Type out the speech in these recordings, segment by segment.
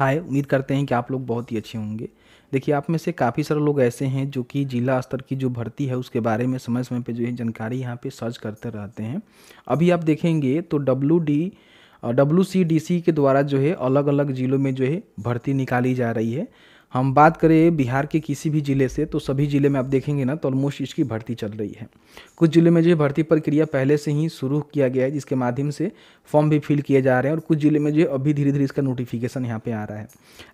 हाय उम्मीद करते हैं कि आप लोग बहुत ही अच्छे होंगे देखिए आप में से काफ़ी सारे लोग ऐसे हैं जो कि जिला स्तर की जो भर्ती है उसके बारे में समय समय पे जो है जानकारी यहाँ पे सर्च करते रहते हैं अभी आप देखेंगे तो W D W C D C के द्वारा जो है अलग अलग ज़िलों में जो है भर्ती निकाली जा रही है हम बात करें बिहार के किसी भी ज़िले से तो सभी ज़िले में आप देखेंगे ना तो ऑलमोस्ट इसकी भर्ती चल रही है कुछ ज़िले में जो भर्ती प्रक्रिया पहले से ही शुरू किया गया है जिसके माध्यम से फॉर्म भी फिल किए जा रहे हैं और कुछ ज़िले में जो है अभी धीरे धीरे इसका नोटिफिकेशन यहाँ पर आ रहा है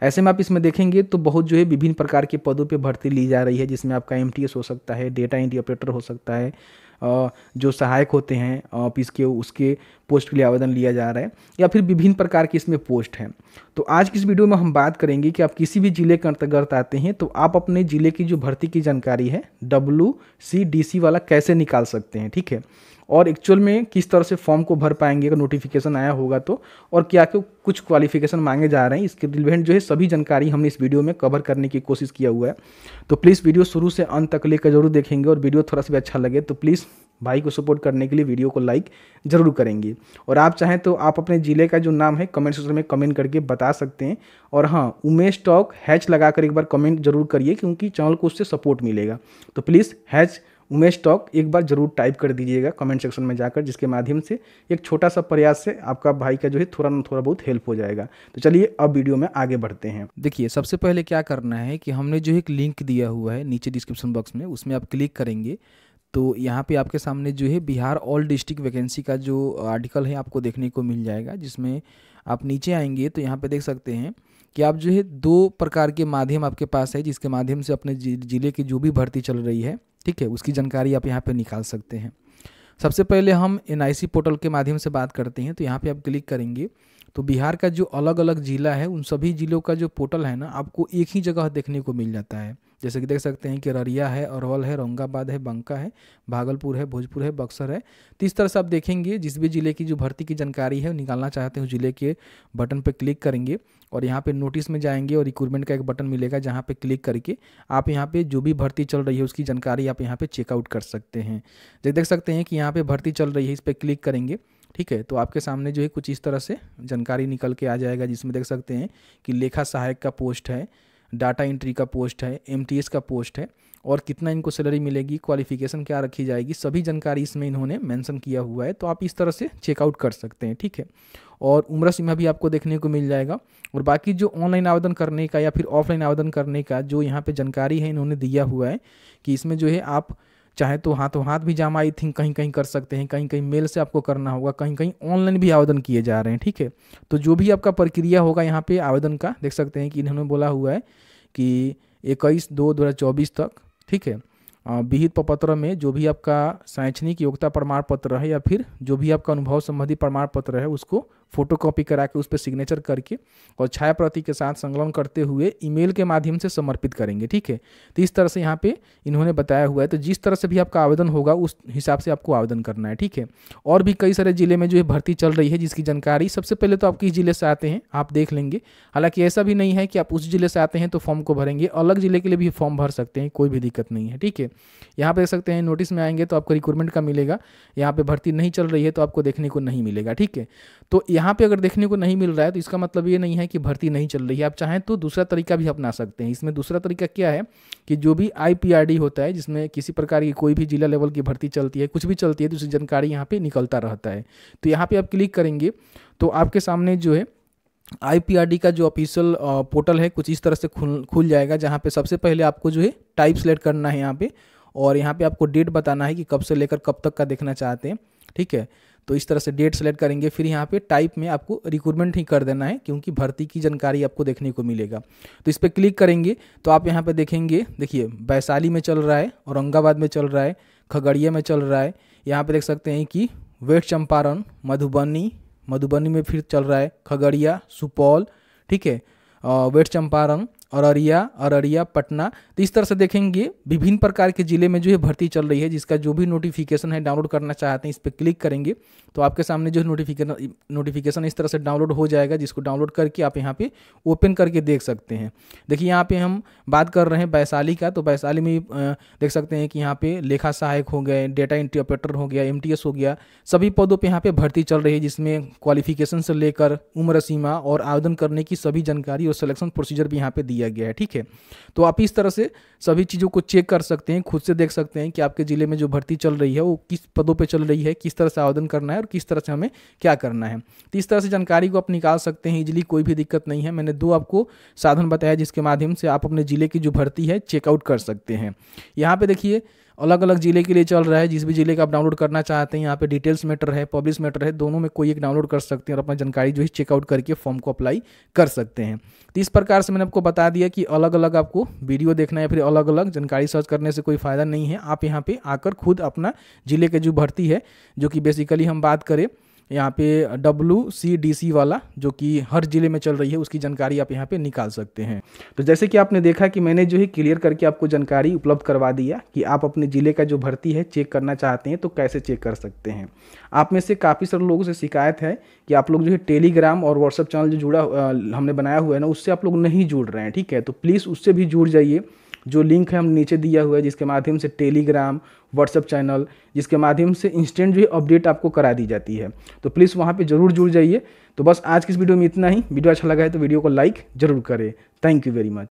ऐसे में आप इसमें देखेंगे तो बहुत जो है विभिन्न प्रकार के पदों पर भर्ती ली जा रही है जिसमें आपका एम हो सकता है डेटा एंट्री ऑपरेटर हो सकता है जो सहायक होते हैं आप इसके उसके पोस्ट के लिए आवेदन लिया जा रहा है या फिर विभिन्न प्रकार की इसमें पोस्ट हैं तो आज की इस वीडियो में हम बात करेंगे कि आप किसी भी ज़िले के अंतर्गत आते हैं तो आप अपने ज़िले की जो भर्ती की जानकारी है डब्लू सी डी सी वाला कैसे निकाल सकते हैं ठीक है और एक्चुअल में किस तरह से फॉर्म को भर पाएंगे अगर नोटिफिकेशन आया होगा तो और क्या क्यों कुछ क्वालिफिकेशन मांगे जा रहे हैं इसके रिलेवेंट जो है सभी जानकारी हमने इस वीडियो में कवर करने की कोशिश किया हुआ है तो प्लीज़ वीडियो शुरू से अंत तक लेकर जरूर देखेंगे और वीडियो थोड़ा सा भी अच्छा लगे तो प्लीज़ भाई को सपोर्ट करने के लिए वीडियो को लाइक ज़रूर करेंगे और आप चाहें तो आप अपने ज़िले का जो नाम है कमेंट सेक्शन में कमेंट करके बता सकते हैं और हाँ उमेश टॉक हैच लगाकर एक बार कमेंट जरूर करिए क्योंकि चैनल को उससे सपोर्ट मिलेगा तो प्लीज़ हैच उमेश टॉक एक बार जरूर टाइप कर दीजिएगा कमेंट सेक्शन में जाकर जिसके माध्यम से एक छोटा सा प्रयास से आपका भाई का जो है थोड़ा ना थोड़ा बहुत हेल्प हो जाएगा तो चलिए अब वीडियो में आगे बढ़ते हैं देखिए सबसे पहले क्या करना है कि हमने जो एक लिंक दिया हुआ है नीचे डिस्क्रिप्शन बॉक्स में उसमें आप क्लिक करेंगे तो यहाँ पे आपके सामने जो है बिहार ऑल डिस्ट्रिक्ट वैकेंसी का जो आर्टिकल है आपको देखने को मिल जाएगा जिसमें आप नीचे आएंगे तो यहाँ पे देख सकते हैं कि आप जो है दो प्रकार के माध्यम आपके पास है जिसके माध्यम से अपने ज़िले की जो भी भर्ती चल रही है ठीक है उसकी जानकारी आप यहाँ पर निकाल सकते हैं सबसे पहले हम एन पोर्टल के माध्यम से बात करते हैं तो यहाँ पर आप क्लिक करेंगे तो बिहार का जो अलग अलग ज़िला है उन सभी ज़िलों का जो पोर्टल है ना आपको एक ही जगह देखने को मिल जाता है जैसे कि देख सकते हैं कि अररिया है अरवल है औरंगाबाद है बंका है भागलपुर है भोजपुर है बक्सर है तो इस तरह से आप देखेंगे जिस भी ज़िले की जो भर्ती की जानकारी है निकालना चाहते हैं ज़िले के बटन पर क्लिक करेंगे और यहाँ पे नोटिस में जाएंगे और रिक्रूटमेंट का एक बटन मिलेगा जहाँ पे क्लिक करके आप यहाँ पे जो भी भर्ती चल रही है उसकी जानकारी आप यहाँ पे चेकआउट कर सकते हैं जब देख सकते हैं कि यहाँ पे भर्ती चल रही है इस पर क्लिक करेंगे ठीक है तो आपके सामने जो है कुछ इस तरह से जानकारी निकल के आ जाएगा जिसमें देख सकते हैं कि लेखा सहायक का पोस्ट है डाटा एंट्री का पोस्ट है एम का पोस्ट है और कितना इनको सैलरी मिलेगी क्वालिफिकेशन क्या रखी जाएगी सभी जानकारी इसमें इन्होंने मेंशन किया हुआ है तो आप इस तरह से चेकआउट कर सकते हैं ठीक है और उम्र सीमा भी आपको देखने को मिल जाएगा और बाकी जो ऑनलाइन आवेदन करने का या फिर ऑफलाइन आवेदन करने का जो यहाँ पे जानकारी है इन्होंने दिया हुआ है कि इसमें जो है आप चाहे तो हाथों हाथ भी जमा आई थिंक कहीं कहीं कर सकते हैं कहीं कहीं मेल से आपको करना होगा कहीं कहीं ऑनलाइन भी आवेदन किए जा रहे हैं ठीक है तो जो भी आपका प्रक्रिया होगा यहाँ पे आवेदन का देख सकते हैं कि इन्होंने बोला हुआ है कि इक्कीस दो दो हज़ार चौबीस तक ठीक है विहित प्रपत्र में जो भी आपका शैक्षणिक योग्यता प्रमाण पत्र है या फिर जो भी आपका अनुभव संबंधी प्रमाण पत्र है उसको फोटो कॉपी करा के उस पर सिग्नेचर करके और छाया प्रति के साथ संलग्न करते हुए ईमेल के माध्यम से समर्पित करेंगे ठीक है तो इस तरह से यहाँ पे इन्होंने बताया हुआ है तो जिस तरह से भी आपका आवेदन होगा उस हिसाब से आपको आवेदन करना है ठीक है और भी कई सारे ज़िले में जो है भर्ती चल रही है जिसकी जानकारी सबसे पहले तो आप किस ज़िले से आते हैं आप देख लेंगे हालांकि ऐसा भी नहीं है कि आप उस ज़िले से आते हैं तो फॉर्म को भरेंगे अलग ज़िले के लिए भी फॉर्म भर सकते हैं कोई भी दिक्कत नहीं है ठीक है यहाँ पर देख सकते हैं नोटिस में आएंगे तो आपको रिक्रूटमेंट का मिलेगा यहाँ पर भर्ती नहीं चल रही है तो आपको देखने को नहीं मिलेगा ठीक है तो यहाँ पे अगर देखने को नहीं मिल रहा है तो इसका मतलब ये नहीं है कि भर्ती नहीं चल रही है आप चाहें तो दूसरा तरीका भी अपना सकते हैं इसमें दूसरा तरीका क्या है कि जो भी आई होता है जिसमें किसी प्रकार की कोई भी जिला लेवल की भर्ती चलती है कुछ भी चलती है तो उसकी जानकारी यहाँ पर निकलता रहता है तो यहाँ पर आप क्लिक करेंगे तो आपके सामने जो है आईपीआरडी का जो ऑफिशियल पोर्टल है कुछ इस तरह से खुल खुल जाएगा जहाँ पे सबसे पहले आपको जो है टाइप सेलेक्ट करना है यहाँ पे और यहाँ पे आपको डेट बताना है कि कब से लेकर कब तक का देखना चाहते हैं ठीक है तो इस तरह से डेट सेलेक्ट करेंगे फिर यहाँ पे टाइप में आपको रिक्रूटमेंट ही कर देना है क्योंकि भर्ती की जानकारी आपको देखने को मिलेगा तो इस पर क्लिक करेंगे तो आप यहाँ पे देखेंगे देखिए वैशाली में चल रहा है औरंगाबाद में चल रहा है खगड़िया में चल रहा है यहाँ पे देख सकते हैं कि वेस्ट चंपारण मधुबनी मधुबनी में फिर चल रहा है खगड़िया सुपौल ठीक है वेस्ट चंपारण अररिया अररिया पटना तो इस तरह से देखेंगे विभिन्न प्रकार के जिले में जो है भर्ती चल रही है जिसका जो भी नोटिफिकेशन है डाउनलोड करना चाहते हैं इस पर क्लिक करेंगे तो आपके सामने जो नोटिफिकेशन नोटिफिकेशन इस तरह से डाउनलोड हो जाएगा जिसको डाउनलोड करके आप यहाँ पे ओपन करके देख सकते हैं देखिए यहाँ पर हम बात कर रहे हैं वैशाली का तो वैशाली में देख सकते हैं कि यहाँ पर लेखा सहायक हो गए डेटा एंट्री ऑपरेटर हो गया एम हो गया सभी पदों पर यहाँ पर भर्ती चल रही है जिसमें क्वालिफिकेशन से लेकर उम्र सीमा और आवेदन करने की सभी जानकारी और सलेक्शन प्रोसीजर भी यहाँ पर दी दिया गया है ठीक है तो आप इस तरह से सभी चीज़ों को चेक कर सकते हैं खुद से देख सकते हैं कि आपके ज़िले में जो भर्ती चल रही है वो किस पदों पर चल रही है किस तरह से आवेदन करना है और किस तरह से हमें क्या करना है तो इस तरह से जानकारी को आप निकाल सकते हैं इजिली कोई भी दिक्कत नहीं है मैंने दो आपको साधन बताया जिसके माध्यम से आप अपने ज़िले की जो भर्ती है चेकआउट कर सकते हैं यहाँ पर देखिए अलग अलग ज़िले के लिए चल रहा है जिस भी ज़िले का आप डाउनलोड करना चाहते हैं यहाँ पे डिटेल्स मैटर है पब्लिश मैटर है दोनों में कोई एक डाउनलोड कर सकते हैं और अपना जानकारी जो है चेकआउट करके फॉर्म को अप्लाई कर सकते हैं तो इस प्रकार से मैंने आपको बता दिया कि अलग अलग आपको वीडियो देखना है फिर अलग अलग जानकारी सर्च करने से कोई फ़ायदा नहीं है आप यहाँ पर आकर खुद अपना ज़िले के जो भर्ती है जो कि बेसिकली हम बात करें यहाँ पे डब्लू सी डी सी वाला जो कि हर ज़िले में चल रही है उसकी जानकारी आप यहाँ पे निकाल सकते हैं तो जैसे कि आपने देखा कि मैंने जो है क्लियर करके आपको जानकारी उपलब्ध करवा दिया कि आप अपने ज़िले का जो भर्ती है चेक करना चाहते हैं तो कैसे चेक कर सकते हैं आप में से काफ़ी सारे लोगों से शिकायत है कि आप लोग जो है टेलीग्राम और व्हाट्सअप चैनल जो जुड़ा हमने बनाया हुआ है ना उससे आप लोग नहीं जुड़ रहे हैं ठीक है तो प्लीज़ उससे भी जुड़ जाइए जो लिंक है हम नीचे दिया हुआ है जिसके माध्यम से टेलीग्राम व्हाट्सअप चैनल जिसके माध्यम से इंस्टेंट जो है अपडेट आपको करा दी जाती है तो प्लीज़ वहाँ पे जरूर जुड़ जाइए तो बस आज की इस वीडियो में इतना ही वीडियो अच्छा लगा है तो वीडियो को लाइक ज़रूर करें थैंक यू वेरी मच